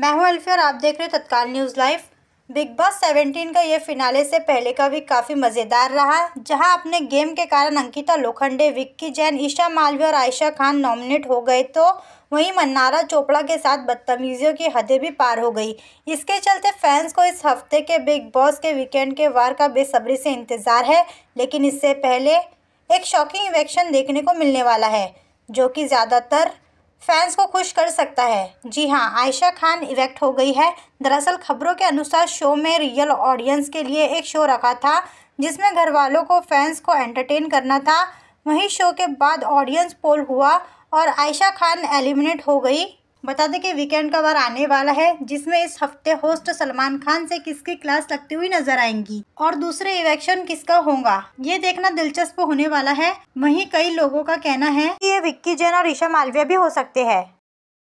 मैं हूं अल्फी और आप देख रहे हैं तत्काल न्यूज़ लाइव बिग बॉस 17 का ये फिनाले से पहले का भी काफ़ी मज़ेदार रहा जहां अपने गेम के कारण अंकिता लोखंडे विक्की जैन ईशा मालवी और आयशा खान नॉमिनेट हो गए तो वहीं मन्नारा चोपड़ा के साथ बदतमीज़ियों की हदें भी पार हो गई इसके चलते फैंस को इस हफ्ते के बिग बॉस के वीकेंड के वार का बेसब्री से इंतज़ार है लेकिन इससे पहले एक शॉकिंग इवेक्शन देखने को मिलने वाला है जो कि ज़्यादातर फैंस को खुश कर सकता है जी हाँ आयशा खान इवेक्ट हो गई है दरअसल खबरों के अनुसार शो में रियल ऑडियंस के लिए एक शो रखा था जिसमें घर वालों को फैंस को एंटरटेन करना था वहीं शो के बाद ऑडियंस पोल हुआ और आयशा खान एलिमिनेट हो गई बता दें कि वीकेंड का बार आने वाला है जिसमें इस हफ्ते होस्ट सलमान खान से किसकी क्लास लगती हुई नजर आएंगी और दूसरे इलेक्शन किसका होगा ये देखना दिलचस्प होने वाला है वहीं कई लोगों का कहना है कि ये विक्की जैन और ईशा मालविया भी हो सकते हैं